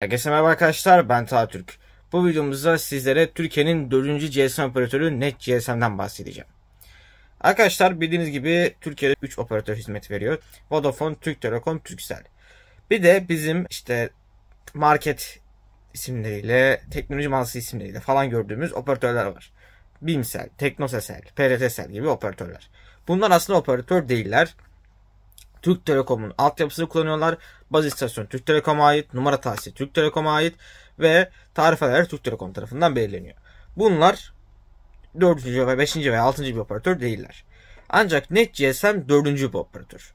Herkese merhaba arkadaşlar ben Tatürk. Bu videomuzda sizlere Türkiye'nin 4. GSM operatörü NetGSM'den bahsedeceğim. Arkadaşlar bildiğiniz gibi Türkiye'de 3 operatör hizmet veriyor. Vodafone, Türk Telekom, Turkcell. Bir de bizim işte market isimleriyle, teknoloji mağazası isimleriyle falan gördüğümüz operatörler var. Bimsel, Teknosesel, PRTsel gibi operatörler. Bunlar aslında operatör değiller. Türk Telekom'un altyapısını kullanıyorlar. Baz istasyon Türk Telekom'a ait, numara tahsisi Türk Telekom'a ait ve tarifeler Türk Telekom tarafından belirleniyor. Bunlar 4. ve 5. ve 6. bir operatör değiller. Ancak Net GSM 4. bir operatör.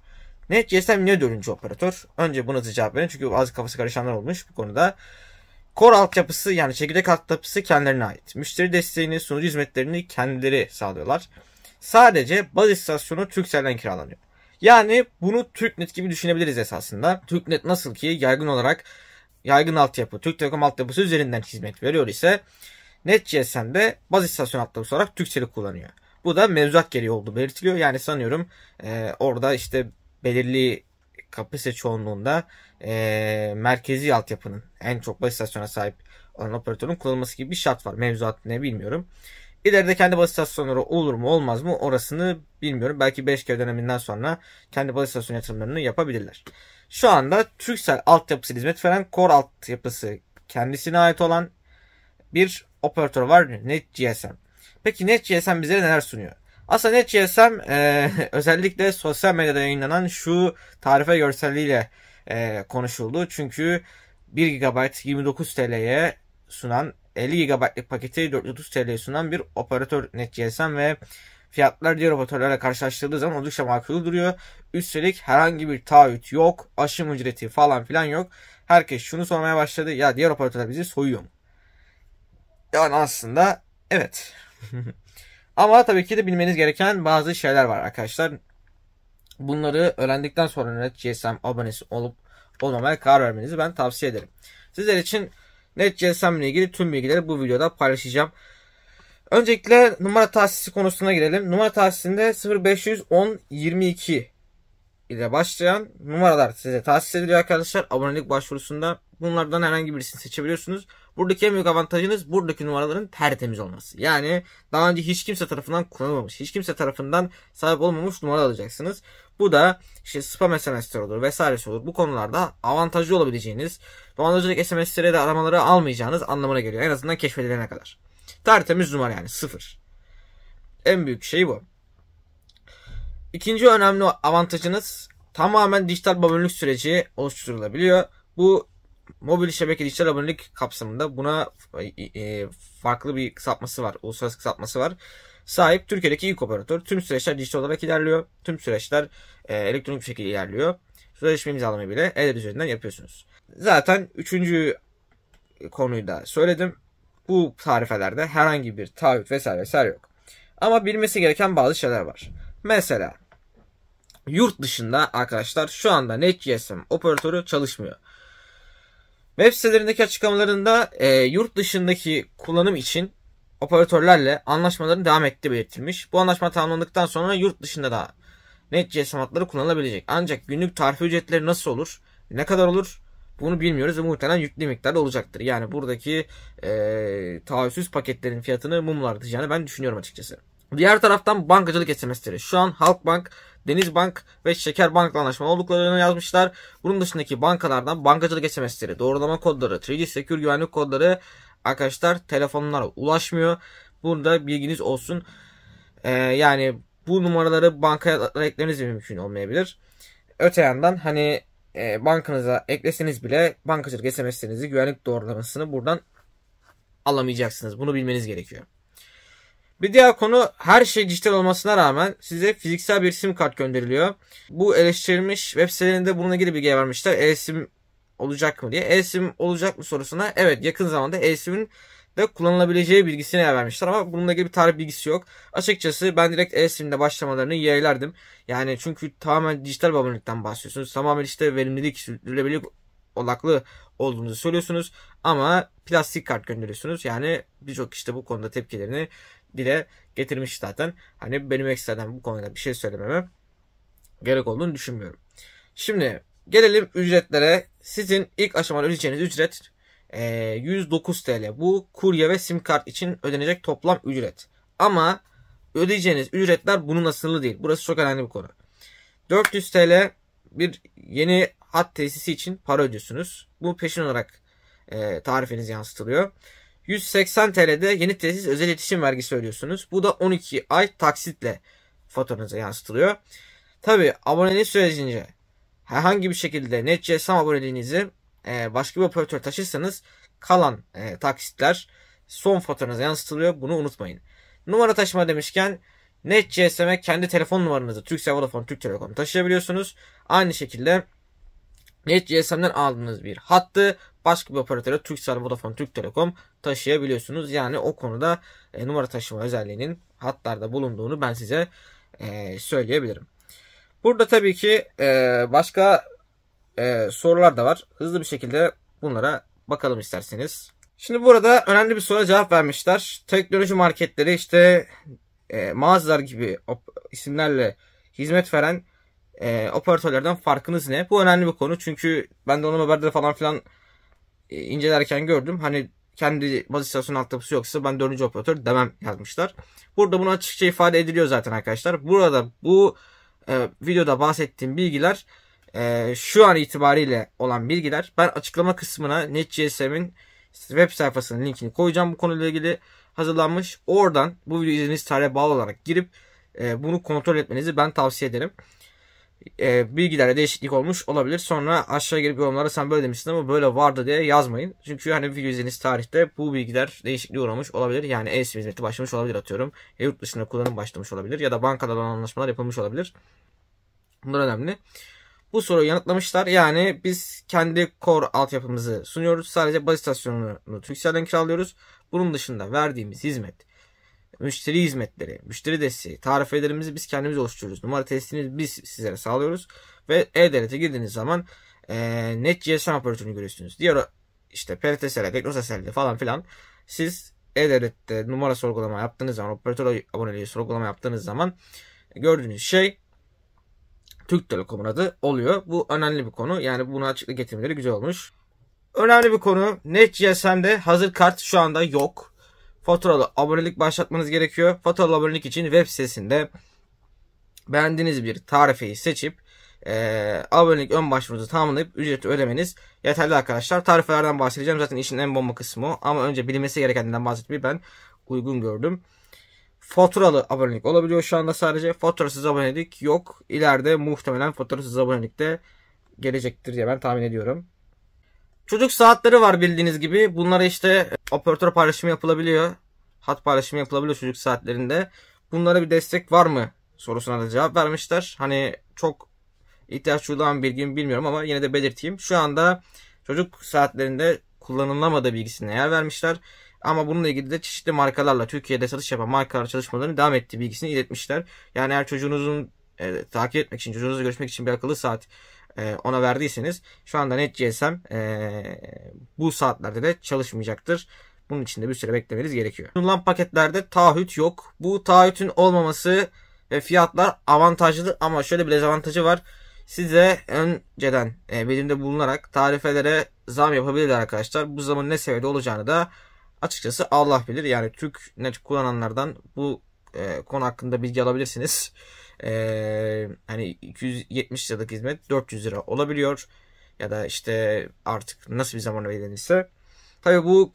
Net GSM niye 4. operatör? Önce buna cevap verin çünkü bazı kafası karışanlar olmuş bu konuda. Core altyapısı yani çekirdek altyapısı kendilerine ait. Müşteri desteğini, sunucu hizmetlerini kendileri sağlıyorlar. Sadece baz istasyonu Turkcell'den kiralanıyor. Yani bunu TürkNet gibi düşünebiliriz esasında. TürkNet nasıl ki yaygın olarak yaygın altyapı, Türk Telekom altyapısı üzerinden hizmet veriyor ise NetGSM de baz istasyon altyapısı olarak Türkcell'i kullanıyor. Bu da mevzuat gereği olduğu belirtiliyor. Yani sanıyorum e, orada işte belirli kapasite çoğunluğunda e, merkezi altyapının en çok baz istasyona sahip olan operatörün kullanılması gibi bir şart var. Mevzuat ne bilmiyorum. İleride kendi baz istasyonları olur mu olmaz mı orasını bilmiyorum. Belki 5G döneminden sonra kendi baz istasyon yatırımlarını yapabilirler. Şu anda Türksel altyapısı hizmet veren Core altyapısı kendisine ait olan bir operatör var NetGSM. Peki NetGSM bizlere neler sunuyor? Aslında NetGSM e, özellikle sosyal medyada yayınlanan şu tarife görselliğiyle e, konuşuldu. Çünkü 1 GB 29 TL'ye sunan 50 GB'lık paketi 430 TL'ye sunan bir operatör NetGSM ve fiyatlar diğer operatörlere karşılaştırıldığı zaman oldukça makul duruyor. Üstelik herhangi bir taahhüt yok, aşım ücreti falan filan yok. Herkes şunu sormaya başladı. Ya diğer operatörler bizi soyuyor mu? Yani aslında evet. Ama tabii ki de bilmeniz gereken bazı şeyler var arkadaşlar. Bunları öğrendikten sonra GSM abonesi olup olmamaya karar vermenizi ben tavsiye ederim. Sizler için NetCSM ile ilgili tüm bilgileri bu videoda paylaşacağım. Öncelikle numara tahsisi konusuna girelim. Numara tahsisinde 0510 22 ile başlayan numaralar size tahsis ediliyor arkadaşlar. Abonelik başvurusunda bunlardan herhangi birisini seçebiliyorsunuz. Buradaki en büyük avantajınız buradaki numaraların tertemiz olması. Yani daha önce hiç kimse tarafından kullanılmamış, hiç kimse tarafından sahip olmamış numara alacaksınız. Bu da işte spam SMS'ler olur vesairesi olur. Bu konularda avantajlı olabileceğiniz, dolandırıcılık SMS'leri de aramaları almayacağınız anlamına geliyor. En azından keşfedilene kadar. Tertemiz numara yani sıfır. En büyük şey bu. İkinci önemli avantajınız tamamen dijital abonelik süreci oluşturulabiliyor. Bu mobil şebeke dijital abonelik kapsamında buna e, e, farklı bir kısaltması var. Uluslararası kısaltması var. Sahip Türkiye'deki ilk operatör. Tüm süreçler dijital olarak ilerliyor. Tüm süreçler e, elektronik bir şekilde ilerliyor. Sözleşme imzalamayı bile el üzerinden yapıyorsunuz. Zaten üçüncü konuyu da söyledim. Bu tarifelerde herhangi bir taahhüt vesaire vesaire yok. Ama bilmesi gereken bazı şeyler var. Mesela Yurt dışında arkadaşlar şu anda NetGSM operatörü çalışmıyor. Web sitelerindeki açıklamalarında e, yurt dışındaki kullanım için operatörlerle anlaşmaların devam ettiği belirtilmiş. Bu anlaşma tamamlandıktan sonra yurt dışında da NetGSM hatları kullanılabilecek. Ancak günlük tarif ücretleri nasıl olur? Ne kadar olur? Bunu bilmiyoruz ve muhtemelen yüklü miktarda olacaktır. Yani buradaki e, taahhütsüz paketlerin fiyatını mumlar diyeceğini ben düşünüyorum açıkçası. Diğer taraftan bankacılık SMS'leri. Şu an Halkbank, Denizbank ve Şekerbank'la anlaşma olduklarını yazmışlar. Bunun dışındaki bankalardan bankacılık SMS'leri, doğrulama kodları, 3G Secure güvenlik kodları arkadaşlar telefonlara ulaşmıyor. Burada bilginiz olsun. Ee, yani bu numaraları bankaya eklemeniz mümkün olmayabilir. Öte yandan hani e, bankanıza ekleseniz bile bankacılık SMS'lerinizi güvenlik doğrulamasını buradan alamayacaksınız. Bunu bilmeniz gerekiyor. Bir diğer konu her şey dijital olmasına rağmen size fiziksel bir sim kart gönderiliyor. Bu eleştirilmiş web sitelerinde bununla ilgili bilgi vermişler. E-sim olacak mı diye. E-sim olacak mı sorusuna evet yakın zamanda e-sim'in de kullanılabileceği bilgisini vermişler ama bununla ilgili bir tarih bilgisi yok. Açıkçası ben direkt e-sim'de başlamalarını yeğlerdim. Yani çünkü tamamen dijital babalıktan bahsediyorsunuz. Tamamen işte verimlilik, sürdürülebilirlik odaklı olduğunuzu söylüyorsunuz ama plastik kart gönderiyorsunuz. Yani birçok işte bu konuda tepkilerini dile getirmiş zaten. Hani benim ekstradan bu konuda bir şey söylememe gerek olduğunu düşünmüyorum. Şimdi gelelim ücretlere. Sizin ilk aşamada ödeyeceğiniz ücret 109 e, TL. Bu kurye ve sim kart için ödenecek toplam ücret. Ama ödeyeceğiniz ücretler bunun sınırlı değil. Burası çok önemli bir konu. 400 TL bir yeni hat tesisi için para ödüyorsunuz. Bu peşin olarak e, tarifiniz yansıtılıyor. 180 TL'de yeni tesis özel iletişim vergisi ödüyorsunuz. Bu da 12 ay taksitle faturanıza yansıtılıyor. Tabi aboneliği sürecince herhangi bir şekilde NetCSM aboneliğinizi e, başka bir operatör taşırsanız kalan e, taksitler son faturanıza yansıtılıyor. Bunu unutmayın. Numara taşıma demişken NetCSM'e kendi telefon numaranızı Türkcell, Vodafone, Türk Telekom taşıyabiliyorsunuz. Aynı şekilde Net GSM'den aldığınız bir hattı başka bir operatöre Turkcell, Vodafone, Türk Telekom taşıyabiliyorsunuz. Yani o konuda e, numara taşıma özelliğinin hatlarda bulunduğunu ben size e, söyleyebilirim. Burada tabii ki e, başka e, sorular da var. Hızlı bir şekilde bunlara bakalım isterseniz. Şimdi burada önemli bir soruya cevap vermişler. Teknoloji marketleri işte e, mağazalar gibi isimlerle hizmet veren e, operatörlerden farkınız ne? Bu önemli bir konu çünkü ben de onun haberde falan filan e, incelerken gördüm. Hani kendi baz istasyonu altyapısı yoksa ben dördüncü operatör demem yazmışlar. Burada bunu açıkça ifade ediliyor zaten arkadaşlar. Burada bu e, videoda bahsettiğim bilgiler e, şu an itibariyle olan bilgiler. Ben açıklama kısmına NetGSM'in web sayfasının linkini koyacağım bu konuyla ilgili hazırlanmış. Oradan bu video izlediğiniz tarihe bağlı olarak girip e, bunu kontrol etmenizi ben tavsiye ederim e, bilgilerde değişiklik olmuş olabilir. Sonra aşağı girip yorumlara sen böyle demiştin ama böyle vardı diye yazmayın. Çünkü hani video izlediğiniz tarihte bu bilgiler değişikliğe uğramış olabilir. Yani e-sim hizmeti başlamış olabilir atıyorum. E, yurt dışında kullanım başlamış olabilir. Ya da bankalarla anlaşmalar yapılmış olabilir. Bunlar önemli. Bu soruyu yanıtlamışlar. Yani biz kendi core altyapımızı sunuyoruz. Sadece baz istasyonunu Türkcell'den kiralıyoruz. Bunun dışında verdiğimiz hizmet müşteri hizmetleri, müşteri desteği, tarifelerimizi biz kendimiz oluşturuyoruz. Numara testini biz sizlere sağlıyoruz. Ve E-Devlet'e girdiğiniz zaman e, net GSM operatörünü görüyorsunuz. Diğer işte PRTSL, Teknosel falan filan siz E-Devlet'te numara sorgulama yaptığınız zaman, operatör aboneliği sorgulama yaptığınız zaman gördüğünüz şey Türk Telekom'un adı oluyor. Bu önemli bir konu. Yani bunu açıklık getirmeleri güzel olmuş. Önemli bir konu. Net GSM'de hazır kart şu anda yok faturalı abonelik başlatmanız gerekiyor. Faturalı abonelik için web sitesinde beğendiğiniz bir tarifeyi seçip e, abonelik ön başvurunuzu tamamlayıp ücreti ödemeniz yeterli arkadaşlar. Tarifelerden bahsedeceğim zaten işin en bomba kısmı ama önce bilinmesi gerekenden bahsetmeyi ben uygun gördüm. Faturalı abonelik olabiliyor şu anda sadece. Faturasız abonelik yok. İleride muhtemelen faturasız abonelik de gelecektir diye ben tahmin ediyorum. Çocuk saatleri var bildiğiniz gibi. Bunlara işte e, operatör paylaşımı yapılabiliyor. Hat paylaşımı yapılabiliyor çocuk saatlerinde. Bunlara bir destek var mı sorusuna da cevap vermişler. Hani çok ihtiyaç duyulan bilgimi bilmiyorum ama yine de belirteyim. Şu anda çocuk saatlerinde kullanılamadığı bilgisine yer vermişler. Ama bununla ilgili de çeşitli markalarla Türkiye'de satış yapan markalar çalışmalarını devam ettiği bilgisini iletmişler. Yani eğer çocuğunuzun e, takip etmek için, çocuğunuzla görüşmek için bir akıllı saat e, ona verdiyseniz şu anda NetGSM e, bu saatlerde de çalışmayacaktır. Bunun için de bir süre beklemeniz gerekiyor. Sunulan paketlerde taahhüt yok. Bu taahhütün olmaması ve fiyatlar avantajlı ama şöyle bir dezavantajı var. Size önceden e, bildirimde bulunarak tarifelere zam yapabilirler arkadaşlar. Bu zaman ne seviyede olacağını da açıkçası Allah bilir. Yani Türk net kullananlardan bu e, konu hakkında bilgi alabilirsiniz e, hani 270 liralık hizmet 400 lira olabiliyor. Ya da işte artık nasıl bir zamana verilirse. Tabi bu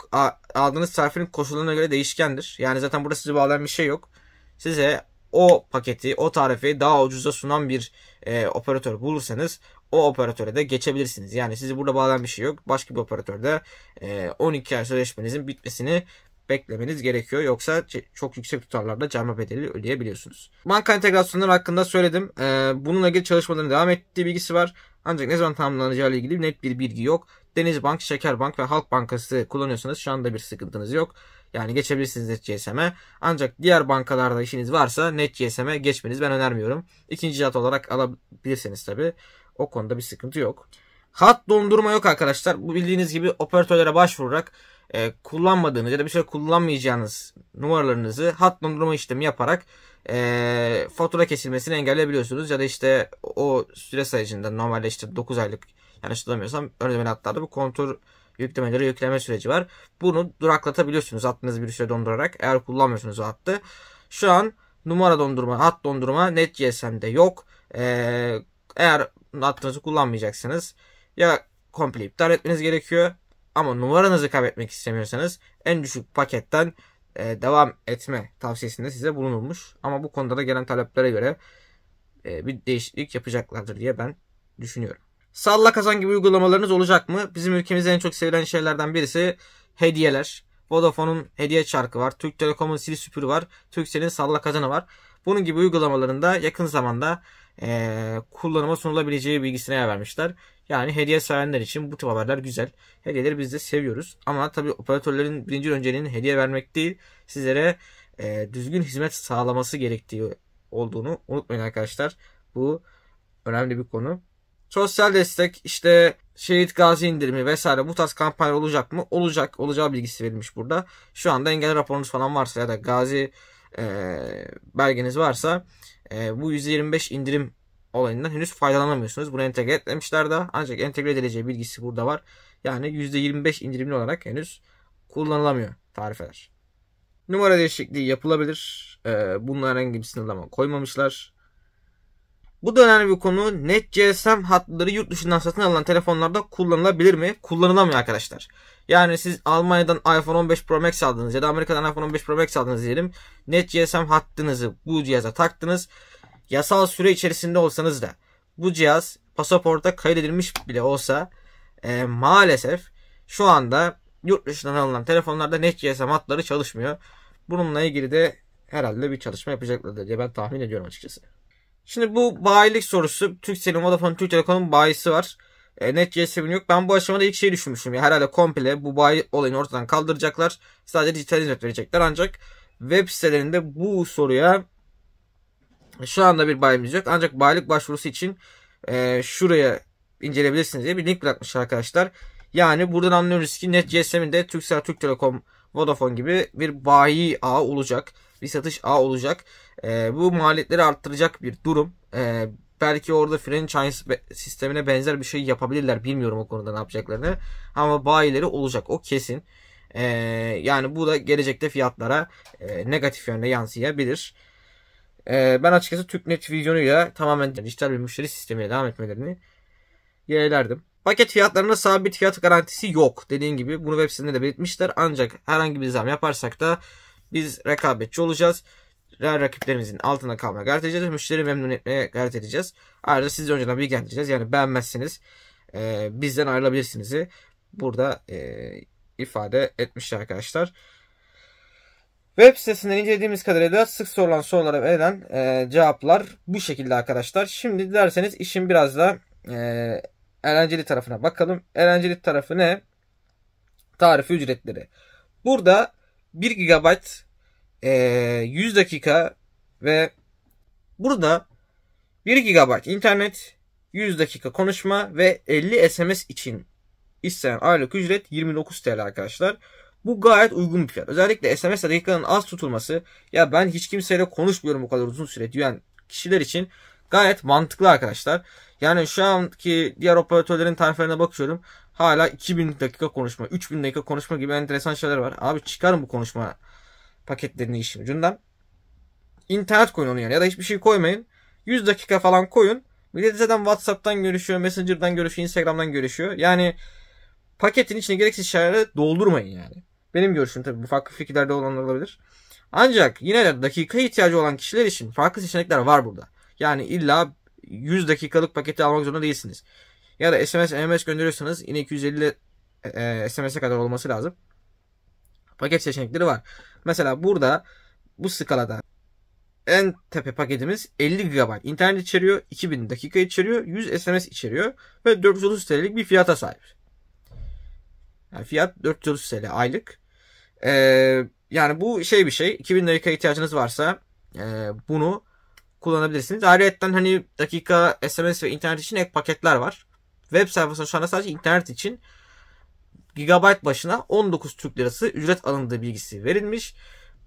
aldığınız tarifin koşullarına göre değişkendir. Yani zaten burada sizi bağlayan bir şey yok. Size o paketi, o tarifi daha ucuza sunan bir e, operatör bulursanız o operatöre de geçebilirsiniz. Yani sizi burada bağlayan bir şey yok. Başka bir operatörde e, 12 ay sözleşmenizin bitmesini beklemeniz gerekiyor. Yoksa çok yüksek tutarlarda cama bedeli ödeyebiliyorsunuz. Banka entegrasyonları hakkında söyledim. Ee, bununla ilgili çalışmaların devam ettiği bilgisi var. Ancak ne zaman tamamlanacağı ile ilgili net bir bilgi yok. Denizbank, Şekerbank ve Halk Bankası kullanıyorsanız şu anda bir sıkıntınız yok. Yani geçebilirsiniz NetCSM'e. Ancak diğer bankalarda işiniz varsa NetCSM'e geçmenizi ben önermiyorum. İkinci cihat olarak alabilirsiniz tabi. O konuda bir sıkıntı yok. Hat dondurma yok arkadaşlar. Bu bildiğiniz gibi operatörlere başvurarak e, kullanmadığınız ya da bir süre şey kullanmayacağınız numaralarınızı hat dondurma işlemi yaparak e, fatura kesilmesini engelleyebiliyorsunuz. Ya da işte o süre sayıcında normalde işte 9 aylık yanlış hatırlamıyorsam ödemeli hatlarda bu kontur yüklemeleri yükleme süreci var. Bunu duraklatabiliyorsunuz hattınızı bir süre dondurarak eğer kullanmıyorsunuz o hattı. Şu an numara dondurma, hat dondurma net GSM'de yok. Ee, eğer hattınızı kullanmayacaksınız ya komple iptal etmeniz gerekiyor ama numaranızı kaybetmek istemiyorsanız en düşük paketten e, devam etme tavsiyesinde size bulunulmuş. Ama bu konuda da gelen taleplere göre e, bir değişiklik yapacaklardır diye ben düşünüyorum. Salla kazan gibi uygulamalarınız olacak mı? Bizim ülkemizde en çok sevilen şeylerden birisi hediyeler. Vodafone'un hediye çarkı var. Türk Telekom'un Siri süpürü var. Türkcell'in salla kazanı var. Bunun gibi uygulamalarında yakın zamanda e, kullanıma sunulabileceği bilgisine yer vermişler. Yani hediye sevenler için bu tip haberler güzel. Hediyeleri biz de seviyoruz. Ama tabii operatörlerin birinci önceliğinin hediye vermek değil, sizlere e, düzgün hizmet sağlaması gerektiği olduğunu unutmayın arkadaşlar. Bu önemli bir konu. Sosyal destek işte şehit gazi indirimi vesaire bu tarz kampanya olacak mı? Olacak. Olacağı bilgisi verilmiş burada. Şu anda engel raporunuz falan varsa ya da gazi e, belgeniz varsa e, bu %25 indirim olayından henüz faydalanamıyorsunuz. Bunu entegre etmemişler daha. Ancak entegre edileceği bilgisi burada var. Yani %25 indirimli olarak henüz kullanılamıyor tarifeler. Numara değişikliği yapılabilir. Ee, bunun herhangi bir sınırlama koymamışlar. Bu da önemli bir konu. Net GSM hatları yurt dışından satın alınan telefonlarda kullanılabilir mi? Kullanılamıyor arkadaşlar. Yani siz Almanya'dan iPhone 15 Pro Max aldınız ya da Amerika'dan iPhone 15 Pro Max aldınız diyelim. Net GSM hattınızı bu cihaza taktınız yasal süre içerisinde olsanız da bu cihaz pasaporta kaydedilmiş bile olsa e, maalesef şu anda yurt dışından alınan telefonlarda net GSM hatları çalışmıyor. Bununla ilgili de herhalde bir çalışma yapacaklardır diye ben tahmin ediyorum açıkçası. Şimdi bu bayilik sorusu Türkcell'in Vodafone Türk Telekom'un bayisi var. E, net GSM'in yok. Ben bu aşamada ilk şey düşünmüşüm. Ya, herhalde komple bu bayi olayını ortadan kaldıracaklar. Sadece dijital hizmet verecekler. Ancak web sitelerinde bu soruya şu anda bir bayimiz yok. Ancak bayilik başvurusu için e, şuraya inceleyebilirsiniz diye bir link bırakmış arkadaşlar. Yani buradan anlıyoruz ki NetGSM'in de Türkcell, Türk Telekom, Vodafone gibi bir bayi ağı olacak. Bir satış ağı olacak. E, bu maliyetleri arttıracak bir durum. E, belki orada franchise sistemine benzer bir şey yapabilirler. Bilmiyorum o konuda ne yapacaklarını. Ama bayileri olacak. O kesin. E, yani bu da gelecekte fiyatlara e, negatif yönde yansıyabilir. Ee, ben açıkçası TürkNet vizyonuyla tamamen dijital bir müşteri sistemiyle devam etmelerini yeğlerdim. Paket fiyatlarında sabit fiyat garantisi yok. Dediğim gibi bunu web sitesinde de belirtmişler. Ancak herhangi bir zam yaparsak da biz rekabetçi olacağız. Diğer rakiplerimizin altına kalmaya gayret edeceğiz. Müşteri memnun etmeye gayret edeceğiz. Ayrıca sizi önceden bilgilendireceğiz. Yani beğenmezsiniz. E, bizden ayrılabilirsiniz. Burada e, ifade etmişler arkadaşlar. Web sitesinden incelediğimiz kadarıyla sık sorulan sorulara verilen e, cevaplar bu şekilde arkadaşlar. Şimdi dilerseniz işin biraz da e, eğlenceli tarafına bakalım. Eğlenceli tarafı ne? Tarifi ücretleri. Burada 1 GB e, 100 dakika ve burada 1 GB internet, 100 dakika konuşma ve 50 SMS için isteyen aylık ücret 29 TL arkadaşlar. Bu gayet uygun bir fiyat. Özellikle SMS dakikaların az tutulması ya ben hiç kimseyle konuşmuyorum bu kadar uzun süre diyen kişiler için gayet mantıklı arkadaşlar. Yani şu anki diğer operatörlerin tariflerine bakıyorum. Hala 2000 dakika konuşma, 3000 dakika konuşma gibi enteresan şeyler var. Abi çıkarın bu konuşma paketlerini işin ucundan. İnternet koyun onun yerine ya da hiçbir şey koymayın. 100 dakika falan koyun. Millet zaten Whatsapp'tan görüşüyor, Messenger'dan görüşüyor, Instagram'dan görüşüyor. Yani paketin içine gereksiz şeyleri doldurmayın yani. Benim görüşüm tabii bu farklı fikirlerde olanlar olabilir. Ancak yine de dakika ihtiyacı olan kişiler için farklı seçenekler var burada. Yani illa 100 dakikalık paketi almak zorunda değilsiniz. Ya da SMS, MMS gönderiyorsanız yine 250 e, SMS'e e kadar olması lazım. Paket seçenekleri var. Mesela burada bu skalada en tepe paketimiz 50 GB internet içeriyor, 2000 dakika içeriyor, 100 SMS içeriyor ve 430 TL'lik bir fiyata sahip. Yani fiyat 430 TL aylık. E, yani bu şey bir şey. 2000 dakika ihtiyacınız varsa e, bunu kullanabilirsiniz. Ayrıca hani dakika SMS ve internet için ek paketler var. Web sayfasında şu anda sadece internet için gigabayt başına 19 Türk Lirası ücret alındığı bilgisi verilmiş.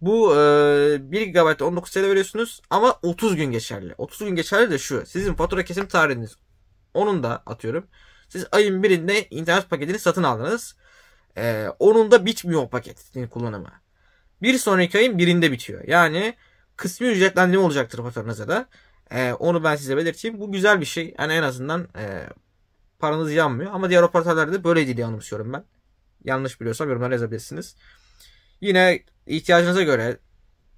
Bu e, 1 GB 19 TL veriyorsunuz ama 30 gün geçerli. 30 gün geçerli de şu. Sizin fatura kesim tarihiniz. Onun da atıyorum. Siz ayın birinde internet paketini satın aldınız. E, onun da bitmiyor o paketinin kullanımı. Bir sonraki ayın birinde bitiyor. Yani kısmi ücretlendirme olacaktır paranıza da. E, onu ben size belirteyim. Bu güzel bir şey. Yani en azından e, paranız yanmıyor. Ama diğer operatörlerde böyle değil anımsıyorum ben. Yanlış biliyorsam yorumlara yazabilirsiniz. Yine ihtiyacınıza göre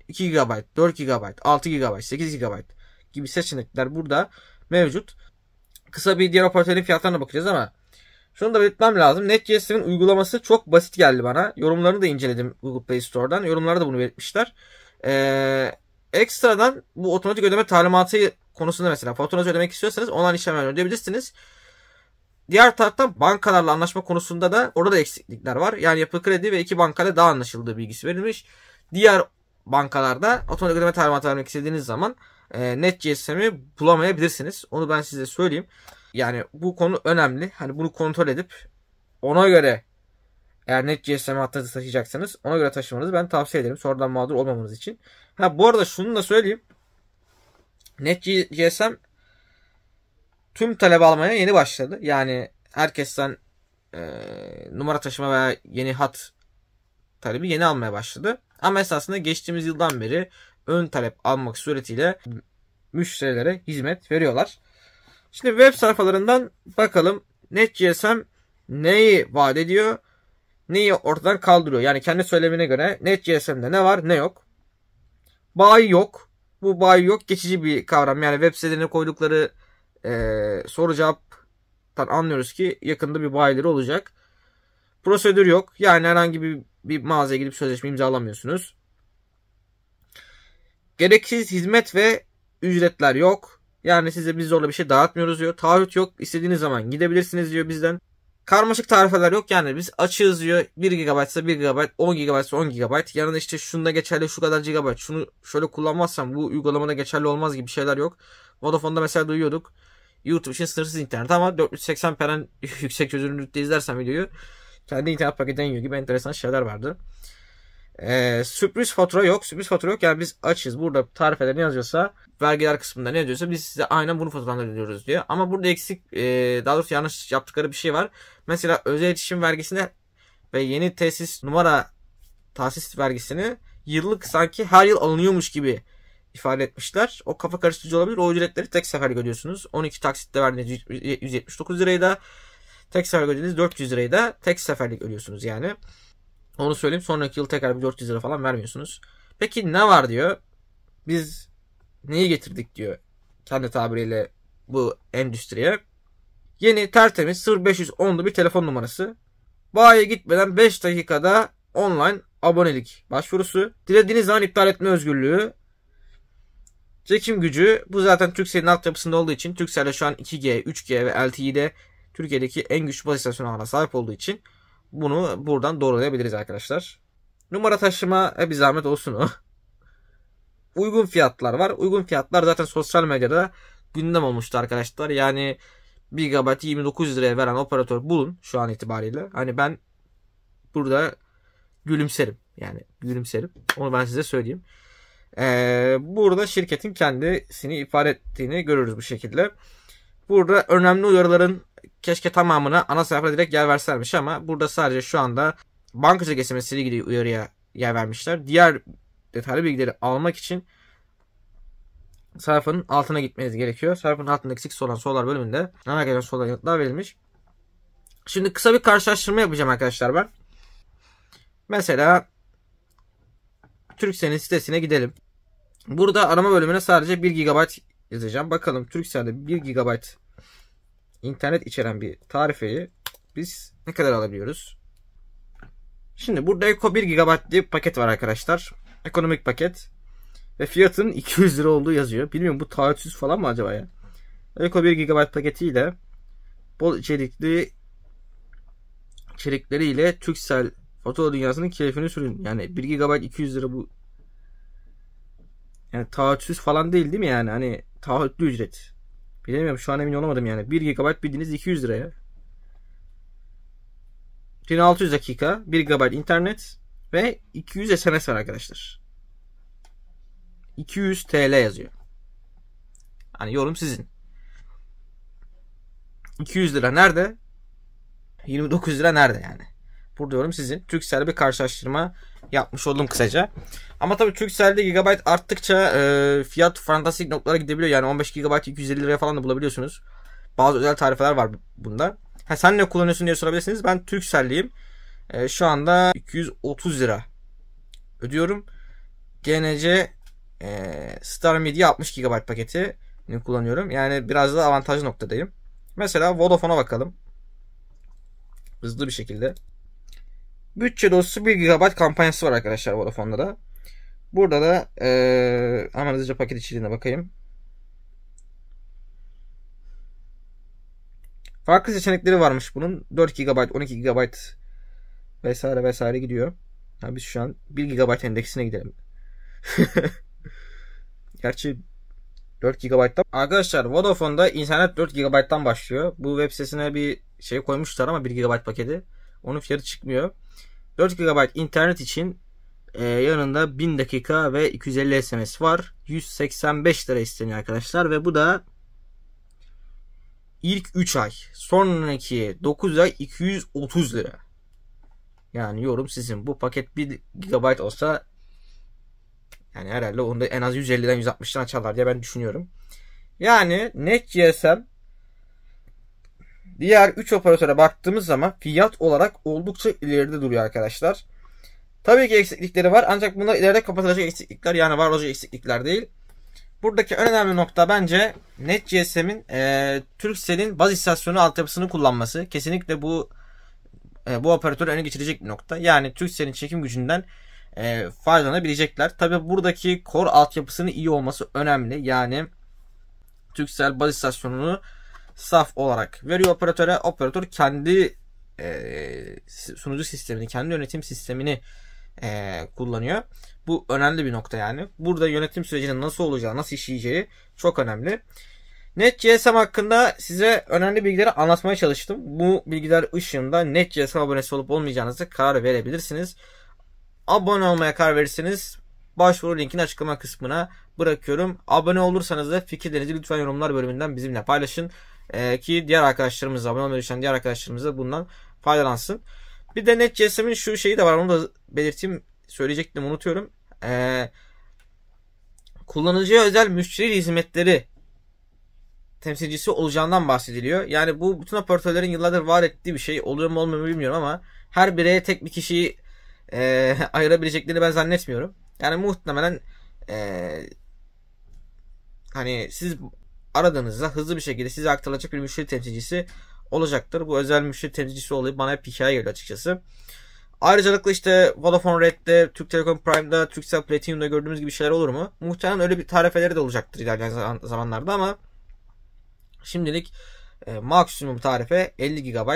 2 GB, 4 GB, 6 GB, 8 GB gibi seçenekler burada mevcut. Kısa bir diğer operatörün fiyatlarına bakacağız ama şunu da belirtmem lazım. Net.js'in uygulaması çok basit geldi bana. Yorumlarını da inceledim Google Play Store'dan. Yorumlarda da bunu belirtmişler. Ee, ekstradan bu otomatik ödeme talimatı konusunda mesela faturanızı ödemek istiyorsanız online işlemlerle ödeyebilirsiniz. Diğer taraftan bankalarla anlaşma konusunda da orada da eksiklikler var. Yani yapı kredi ve iki bankayla daha anlaşıldığı bilgisi verilmiş. Diğer bankalarda otomatik ödeme talimatı vermek istediğiniz zaman e, net bulamayabilirsiniz. Onu ben size söyleyeyim. Yani bu konu önemli. Hani bunu kontrol edip ona göre eğer GSM hattı taşıyacaksanız ona göre taşımanızı ben tavsiye ederim. Sonradan mağdur olmamanız için. Ha bu arada şunu da söyleyeyim. Net GSM tüm talep almaya yeni başladı. Yani herkesten e, numara taşıma veya yeni hat talebi yeni almaya başladı. Ama esasında geçtiğimiz yıldan beri ön talep almak suretiyle müşterilere hizmet veriyorlar. Şimdi web sayfalarından bakalım NetGSM neyi vaat ediyor? Neyi ortadan kaldırıyor? Yani kendi söylemine göre NetGSM'de ne var ne yok? Bay yok. Bu bay yok geçici bir kavram. Yani web sitelerine koydukları e, soru cevaptan anlıyoruz ki yakında bir bayileri olacak. Prosedür yok. Yani herhangi bir, bir mağazaya gidip sözleşme imzalamıyorsunuz. Gereksiz hizmet ve ücretler yok. Yani size biz zorla bir şey dağıtmıyoruz diyor. Taahhüt yok. İstediğiniz zaman gidebilirsiniz diyor bizden. Karmaşık tarifeler yok yani biz açığız diyor. 1 GB ise 1 GB, 10 GB ise 10 GB. Yanında işte şunda geçerli şu kadar GB. Şunu şöyle kullanmazsam bu uygulamada geçerli olmaz gibi şeyler yok. Vodafone'da mesela duyuyorduk. YouTube için sınırsız internet ama 480 peren yüksek çözünürlükte izlersen videoyu kendi internet paketinden yiyor gibi enteresan şeyler vardı. Ee, sürpriz fatura yok. Sürpriz fatura yok. Yani biz açız. Burada tarifeler ne yazıyorsa vergiler kısmında ne yazıyorsa biz size aynen bunu faturalandırıyoruz diyor. Ama burada eksik e, daha doğrusu yanlış yaptıkları bir şey var. Mesela özel iletişim vergisinde ve yeni tesis numara tahsis vergisini yıllık sanki her yıl alınıyormuş gibi ifade etmişler. O kafa karıştırıcı olabilir. O ücretleri tek sefer ödüyorsunuz. 12 taksitte verdiğiniz 179 lirayı da tek sefer ödediğiniz 400 lirayı da tek seferlik ölüyorsunuz yani. Onu söyleyeyim. Sonraki yıl tekrar bir 400 lira falan vermiyorsunuz. Peki ne var diyor. Biz neyi getirdik diyor. Kendi tabiriyle bu endüstriye. Yeni tertemiz 0510'lu bir telefon numarası. Bayiye gitmeden 5 dakikada online abonelik başvurusu. Dilediğiniz zaman iptal etme özgürlüğü. Çekim gücü bu zaten Türkcell'in altyapısında olduğu için Türkcell'de şu an 2G, 3G ve LTE'de Türkiye'deki en güçlü baz istasyonu ağına sahip olduğu için bunu buradan doğrulayabiliriz arkadaşlar. Numara taşıma e, bir zahmet olsun o. Uygun fiyatlar var. Uygun fiyatlar zaten sosyal medyada gündem olmuştu arkadaşlar. Yani 1 GB 29 liraya veren operatör bulun şu an itibariyle. Hani ben burada gülümserim. Yani gülümserim. Onu ben size söyleyeyim. Ee, burada şirketin kendisini ifade ettiğini görürüz bu şekilde. Burada önemli uyarıların Keşke tamamını ana sayfada direkt yer verselermiş ama burada sadece şu anda bankacı SMS'le ilgili uyarıya yer vermişler. Diğer detaylı bilgileri almak için sayfanın altına gitmeniz gerekiyor. Sayfanın altındaki Six olan sorular bölümünde ana gelen sorular yanıtlar verilmiş. Şimdi kısa bir karşılaştırma yapacağım arkadaşlar ben. Mesela Türkcell'in sitesine gidelim. Burada arama bölümüne sadece 1 GB yazacağım. Bakalım Türkcell'de 1 GB internet içeren bir tarifeyi biz ne kadar alabiliyoruz? Şimdi burada Eko 1 GB diye bir paket var arkadaşlar. Ekonomik paket. Ve fiyatın 200 lira olduğu yazıyor. Bilmiyorum bu taahhütsüz falan mı acaba ya? Eko 1 GB paketiyle bol içerikli içerikleriyle Türksel Foto dünyasının keyfini sürün. Yani 1 GB 200 lira bu yani taahhütsüz falan değil değil mi yani? Hani taahhütlü ücret. Bilemiyorum şu an emin olamadım yani. 1 GB bildiğiniz 200 liraya. 1600 dakika 1 GB internet ve 200 SMS var arkadaşlar. 200 TL yazıyor. Hani yorum sizin. 200 lira nerede? 29 lira nerede yani? Burada yorum sizin. Turkcell bir karşılaştırma yapmış oldum kısaca. Ama tabii Türkcell'de gigabyte arttıkça e, fiyat fantastik noktalara gidebiliyor. Yani 15 GB 250 liraya falan da bulabiliyorsunuz. Bazı özel tarifeler var bunda. Ha, sen ne kullanıyorsun diye sorabilirsiniz. Ben Türkcell'liyim. E, şu anda 230 lira ödüyorum. GNC e, Star Media 60 GB paketi kullanıyorum. Yani biraz da avantajlı noktadayım. Mesela Vodafone'a bakalım. Hızlı bir şekilde. Bütçe dostu 1 GB kampanyası var arkadaşlar Vodafone'da da. Burada da ee, hemen hızlıca paket içeriğine bakayım. Farklı seçenekleri varmış bunun. 4 GB, 12 GB vesaire vesaire gidiyor. Yani biz şu an 1 GB endeksine gidelim. Gerçi 4 GB'dan. Arkadaşlar Vodafone'da internet 4 GB'dan başlıyor. Bu web sitesine bir şey koymuşlar ama 1 GB paketi. Onun fiyatı çıkmıyor. 4 GB internet için e, yanında 1000 dakika ve 250 SMS var. 185 lira isteniyor arkadaşlar ve bu da ilk 3 ay. Sonraki 9 ay 230 lira. Yani yorum sizin. Bu paket 1 GB olsa yani herhalde onu da en az 150'den 160'dan açarlar diye ben düşünüyorum. Yani net GSM Diğer 3 operatöre baktığımız zaman fiyat olarak oldukça ileride duruyor arkadaşlar. Tabii ki eksiklikleri var ancak bunlar ileride kapatılacak eksiklikler yani var olacak eksiklikler değil. Buradaki en önemli nokta bence NetGSM'in e, Türkcell'in baz istasyonu altyapısını kullanması. Kesinlikle bu e, bu operatörü öne geçirecek bir nokta. Yani Türkcell'in çekim gücünden e, faydalanabilecekler. Tabi buradaki core altyapısının iyi olması önemli. Yani Türkcell baz istasyonunu saf olarak veriyor operatöre. Operatör kendi e, sunucu sistemini, kendi yönetim sistemini e, kullanıyor. Bu önemli bir nokta yani. Burada yönetim sürecinin nasıl olacağı, nasıl işleyeceği çok önemli. NetGSM hakkında size önemli bilgileri anlatmaya çalıştım. Bu bilgiler ışığında NetGSM abonesi olup olmayacağınızı karar verebilirsiniz. Abone olmaya karar verirseniz başvuru linkini açıklama kısmına bırakıyorum. Abone olursanız da fikirlerinizi lütfen yorumlar bölümünden bizimle paylaşın. E, ki diğer arkadaşlarımız, abone olmayı düşünen diğer arkadaşlarımız da bundan faydalansın. Bir de NetGSM'in şu şeyi de var. Onu da belirteyim. Söyleyecektim unutuyorum. E, kullanıcıya özel müşteri hizmetleri temsilcisi olacağından bahsediliyor. Yani bu bütün operatörlerin yıllardır var ettiği bir şey. Oluyor mu olmuyor mu bilmiyorum ama her bireye tek bir kişiyi e, ayırabileceklerini ben zannetmiyorum. Yani muhtemelen e, hani siz aradığınızda hızlı bir şekilde size aktarılacak bir müşteri temsilcisi olacaktır. Bu özel müşteri temsilcisi olayı bana hep hikaye geliyor açıkçası. Ayrıcalıklı işte Vodafone Red'de, Türk Telekom Prime'da, Turkcell Platinum'da gördüğümüz gibi şeyler olur mu? Muhtemelen öyle bir tarifeleri de olacaktır ilerleyen zamanlarda ama şimdilik e, maksimum tarife 50 GB.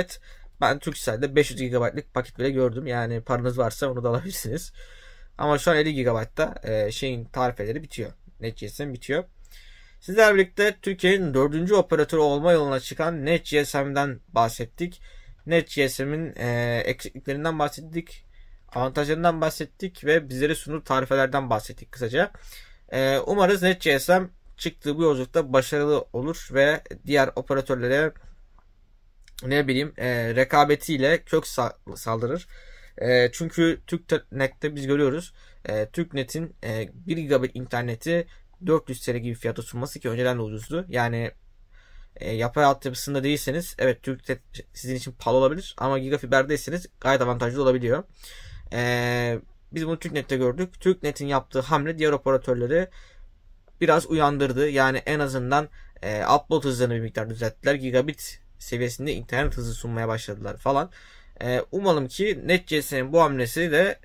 Ben Turkcell'de 500 GB'lık paket bile gördüm. Yani paranız varsa onu da alabilirsiniz. Ama şu an 50 GB'da e, şeyin tarifeleri bitiyor. NetGS'in bitiyor. Sizler birlikte Türkiye'nin dördüncü operatörü olma yoluna çıkan NetGSM'den bahsettik. NetGSM'in e, eksikliklerinden bahsettik. Avantajlarından bahsettik ve bizlere sunduğu tarifelerden bahsettik kısaca. E, umarız NetGSM çıktığı bu yolculukta başarılı olur ve diğer operatörlere ne bileyim e, rekabetiyle kök saldırır. E, çünkü TürkNet'te biz görüyoruz. E, TürkNet'in e, 1 gigabit interneti 400 TL gibi fiyata sunması ki önceden de ucuzdu. Yani e, yapay altyapısında değilseniz evet Türk'te sizin için pahalı olabilir ama Gigafiber'deyseniz gayet avantajlı olabiliyor. E, biz bunu TürkNet'te gördük. TürkNet'in yaptığı hamle diğer operatörleri biraz uyandırdı. Yani en azından e, upload hızlarını bir miktar düzelttiler. Gigabit seviyesinde internet hızı sunmaya başladılar falan. E, umalım ki NetCS'nin bu hamlesi de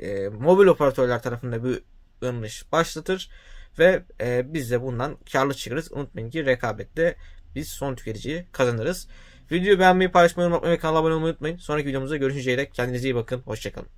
e, mobil operatörler tarafında bir yanlış başlatır. Ve e, biz de bundan karlı çıkarız. Unutmayın ki rekabette biz son tüketiciyi kazanırız. Videoyu beğenmeyi, paylaşmayı, unutmayın ve kanala abone olmayı unutmayın. Sonraki videomuzda görüşünceye dek kendinize iyi bakın. Hoşçakalın.